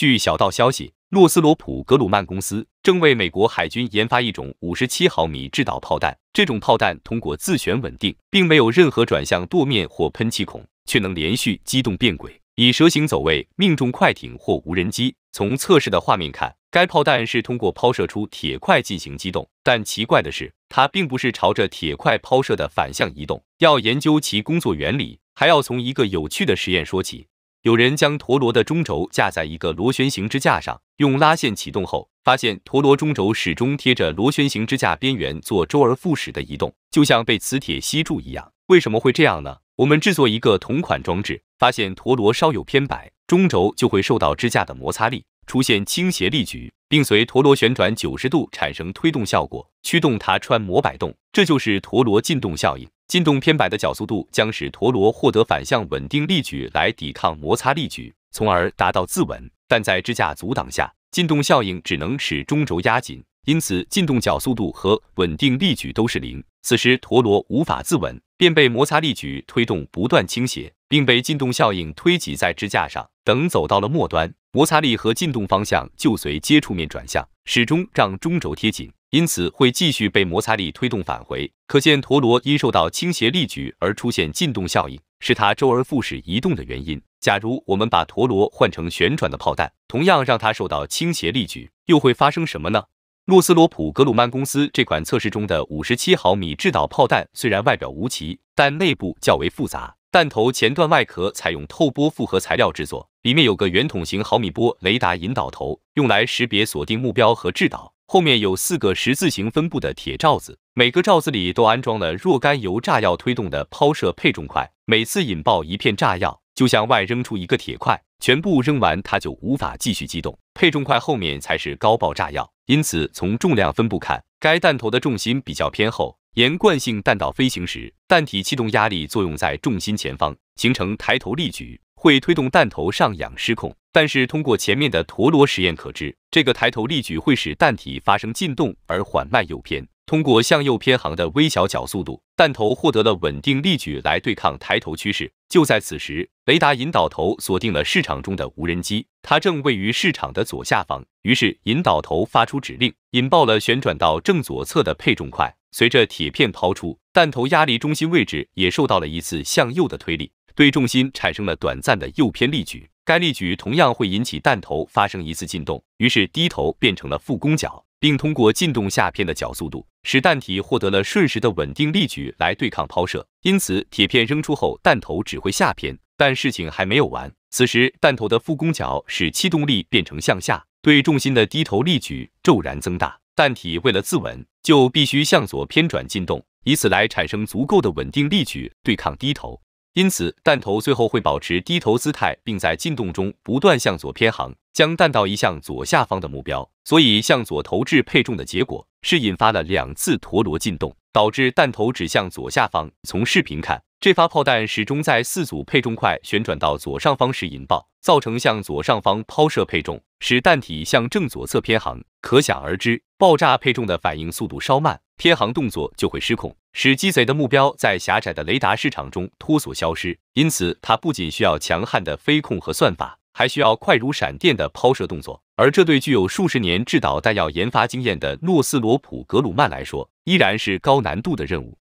据小道消息，洛斯罗普·格鲁曼公司正为美国海军研发一种五十七毫米制导炮弹。这种炮弹通过自旋稳定，并没有任何转向舵面或喷气孔，却能连续机动变轨，以蛇形走位命中快艇或无人机。从测试的画面看，该炮弹是通过抛射出铁块进行机动，但奇怪的是，它并不是朝着铁块抛射的反向移动。要研究其工作原理，还要从一个有趣的实验说起。有人将陀螺的中轴架在一个螺旋形支架上，用拉线启动后，发现陀螺中轴始终贴着螺旋形支架边缘做周而复始的移动，就像被磁铁吸住一样。为什么会这样呢？我们制作一个同款装置，发现陀螺稍有偏摆，中轴就会受到支架的摩擦力，出现倾斜力矩，并随陀螺旋转九十度产生推动效果，驱动它穿模摆动。这就是陀螺进动效应。进动偏摆的角速度将使陀螺获得反向稳定力矩来抵抗摩擦力矩，从而达到自稳。但在支架阻挡下，进动效应只能使中轴压紧，因此进动角速度和稳定力矩都是零。此时陀螺无法自稳，便被摩擦力矩推动不断倾斜，并被进动效应推挤在支架上。等走到了末端，摩擦力和进动方向就随接触面转向，始终让中轴贴紧。因此会继续被摩擦力推动返回，可见陀螺因受到倾斜力矩而出现进动效应，是它周而复始移动的原因。假如我们把陀螺换成旋转的炮弹，同样让它受到倾斜力矩，又会发生什么呢？洛斯罗普格鲁曼公司这款测试中的五十七毫米制导炮弹虽然外表无奇，但内部较为复杂，弹头前段外壳采用透波复合材料制作，里面有个圆筒型毫米波雷达引导头，用来识别、锁定目标和制导。后面有四个十字形分布的铁罩子，每个罩子里都安装了若干由炸药推动的抛射配重块，每次引爆一片炸药，就向外扔出一个铁块，全部扔完，它就无法继续机动。配重块后面才是高爆炸药，因此从重量分布看，该弹头的重心比较偏后。沿惯性弹道飞行时，弹体气动压力作用在重心前方，形成抬头力矩，会推动弹头上仰失控。但是通过前面的陀螺实验可知，这个抬头力矩会使弹体发生进动而缓慢右偏。通过向右偏航的微小角速度，弹头获得了稳定力矩来对抗抬头趋势。就在此时，雷达引导头锁定了市场中的无人机，它正位于市场的左下方。于是引导头发出指令，引爆了旋转到正左侧的配重块。随着铁片抛出，弹头压力中心位置，也受到了一次向右的推力。对重心产生了短暂的右偏力矩，该力矩同样会引起弹头发生一次进动，于是低头变成了负攻角，并通过进动下偏的角速度，使弹体获得了瞬时的稳定力矩来对抗抛射。因此，铁片扔出后，弹头只会下偏。但事情还没有完，此时弹头的负攻角使气动力变成向下，对重心的低头力矩骤然增大，弹体为了自稳，就必须向左偏转进动，以此来产生足够的稳定力矩对抗低头。因此，弹头最后会保持低头姿态，并在进动中不断向左偏航，将弹道移向左下方的目标。所以，向左投掷配重的结果是引发了两次陀螺进动，导致弹头指向左下方。从视频看，这发炮弹始终在四组配重块旋转到左上方时引爆，造成向左上方抛射配重，使弹体向正左侧偏航。可想而知，爆炸配重的反应速度稍慢，偏航动作就会失控。使鸡贼的目标在狭窄的雷达市场中脱锁消失，因此它不仅需要强悍的飞控和算法，还需要快如闪电的抛射动作。而这对具有数十年制导弹药研发经验的诺斯罗普·格鲁曼来说，依然是高难度的任务。